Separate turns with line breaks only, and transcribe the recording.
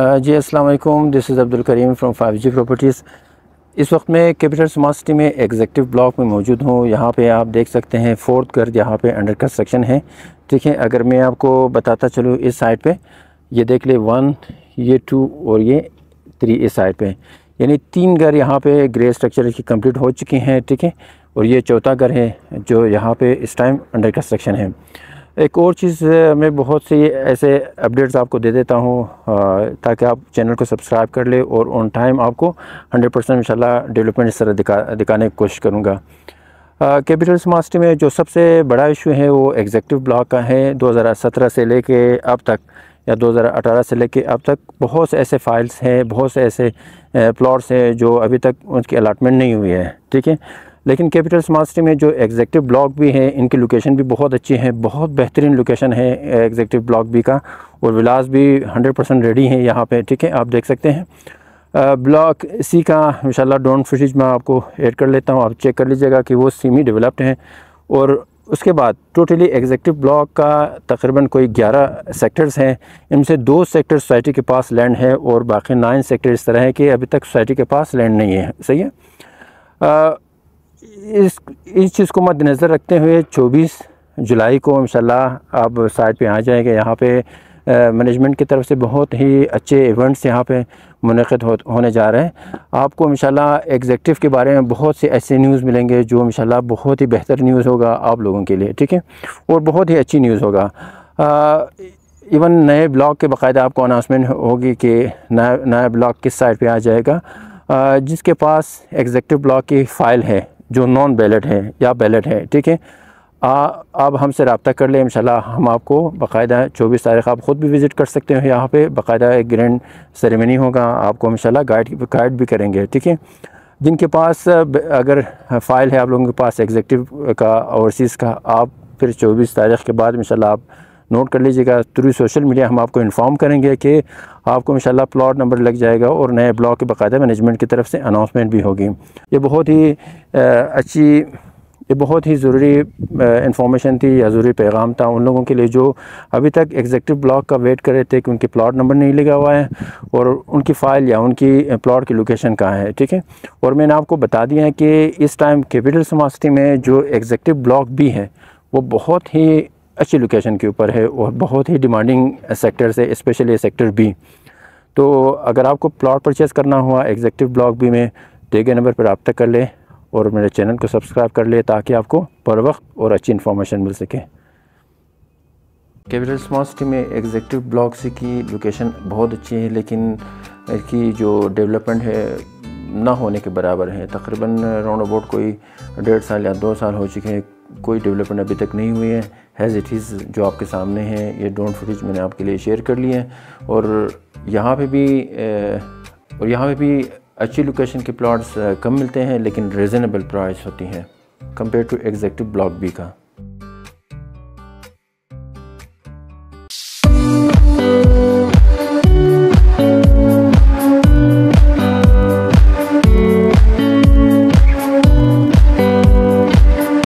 Uh, जी अस्सलाम वालेकुम this is Abdul Karim from five G properties इस वक्त मैं कैपिटल स्मार्ट सिटी में एग्जेक्टिव ब्लॉक में मौजूद हूँ यहाँ पे आप देख सकते हैं फोर्थ घर यहाँ पे अंडर कंस्ट्रक्शन है ठीक है अगर मैं आपको बताता चलूँ इस साइड पे ये देख ले वन ये टू और ये थ्री इस साइड पे यानी तीन घर यहाँ पे ग्रे स्ट्रक्चर की कम्प्लीट हो चुकी हैं ठीक है और ये चौथा घर है जो यहाँ पर इस टाइम अंडर कंस्ट्रक्शन है एक और चीज़ मैं बहुत सी ऐसे अपडेट्स आपको दे देता हूँ ताकि आप चैनल को सब्सक्राइब कर ले और ऑन टाइम आपको 100 परसेंट इनशाला डेवलपमेंट इस तरह दिखा दिखाने की कोशिश करूँगा कैपिटल स्मार्ट में जो सबसे बड़ा इशू है वो एग्जेक्टिव ब्लॉक का है 2017 से लेके अब तक या 2018 से लेके अब तक बहुत से ऐसे फाइल्स हैं बहुत से ऐसे प्लाट्स हैं जो अभी तक उनकी अलाटमेंट नहीं हुई है ठीक है लेकिन कैपिटल स्मार्ट सिटी में जो एग्जेक्टिव ब्लॉक भी हैं इनकी लोकेशन भी बहुत अच्छी है बहुत बेहतरीन लोकेशन है एग्जेक्टिव ब्लॉक भी का और विलास भी 100 परसेंट रेडी है यहाँ पे ठीक है आप देख सकते हैं ब्लॉक सी का इनशाला ड्रोन फुटेज मैं आपको ऐड कर लेता हूँ आप चेक कर लीजिएगा कि वो सीमी डेवलप्ड हैं और उसके बाद टोटली एग्जेक्टिव ब्लॉक का तकरीबन कोई 11 सेक्टर्स हैं इनसे दो सेक्टर सोसाइटी के पास लैंड है और बाकी नाइन सेक्टर इस तरह है कि अभी तक सोसाइटी के पास लैंड नहीं है सही है आ, इस इस चीज़ को मद्दनज़र रखते हुए 24 जुलाई को इन आप साइट पे आ जाएंगे यहाँ पे मैनेजमेंट की तरफ से बहुत ही अच्छे इवेंट्स यहाँ पे मुनद हो, होने जा रहे हैं आपको इंशाल्लाह एग्जेक्टिव के बारे में बहुत से ऐसे न्यूज़ मिलेंगे जो इंशाल्लाह बहुत ही बेहतर न्यूज़ होगा आप लोगों के लिए ठीक है और बहुत ही अच्छी न्यूज़ होगा आ, इवन नए ब्लॉग के बाकायदा आपको अनाउंसमेंट होगी कि नया नया ब्लॉग किस साइड पर आ जाएगा आ, जिसके पास एग्जेक्टिव ब्लॉक की फ़ाइल है जो नॉन बैलेट हैं या बैलेट हैं ठीक है आप हमसे रबता कर लें इनशाला हम आपको बाकायदा चौबीस तारीख आप ख़ुद भी विज़िट कर सकते हैं यहाँ पर बाकायदा एक ग्रैंड सेरेमनी होगा आपको इंशाल्लाह गाइड गाइड भी करेंगे ठीक है जिनके पास अगर फ़ाइल है आप लोगों के पास एग्जेक्टिव का ओवरसीज़ का आप फिर चौबीस तारीख के बाद इन आप नोट कर लीजिएगा थ्रू सोशल मीडिया हम आपको इन्फॉर्म करेंगे कि आपको शाला प्लॉट नंबर लग जाएगा और नए ब्लॉक के बाकायदा मैनेजमेंट की तरफ से अनाउंसमेंट भी होगी ये बहुत ही अच्छी ये बहुत ही ज़रूरी इन्फॉर्मेशन थी या ज़रूरी पैगाम था उन लोगों के लिए जो अभी तक एग्जेक्टिव ब्लॉक का वेट कर रहे थे कि उनके प्लॉट नंबर नहीं लगा हुआ है और उनकी फ़ाइल या उनकी प्लॉट की लोकेशन कहाँ है ठीक है और मैंने आपको बता दिया है कि इस टाइम कैपिटल समास्टी में जो एग्जेक्टिव ब्लॉक भी हैं वो बहुत ही अच्छी लोकेशन के ऊपर है और बहुत ही डिमांडिंग सेक्टर्स है स्पेशली सेक्टर बी तो अगर आपको प्लॉट परचेज़ करना हुआ एग्जेक्टिव ब्लॉक बी में दे तो गए नंबर पर रबता कर लें और मेरे चैनल को सब्सक्राइब कर लें ताकि आपको पर वक्त और अच्छी इन्फॉर्मेशन मिल सके कैपिटल स्मॉल सिटी में एग्जेक्टिव ब्लॉक से की लोकेशन बहुत अच्छी है लेकिन इसकी जो डेवलपमेंट है ना होने के बराबर है तकरीबन राउंड अबाउट कोई डेढ़ साल या दो साल हो चुके हैं कोई डेवलपमेंट अभी तक नहीं हुई है हैज़ इट इज़ जो आपके सामने हैं ये ड्रोन फुटेज मैंने आपके लिए शेयर कर लिए हैं और यहाँ पे भी और यहाँ पे भी अच्छी लोकेशन के प्लॉट्स कम मिलते हैं लेकिन रिजनेबल प्राइस होती हैं compare to executive block B का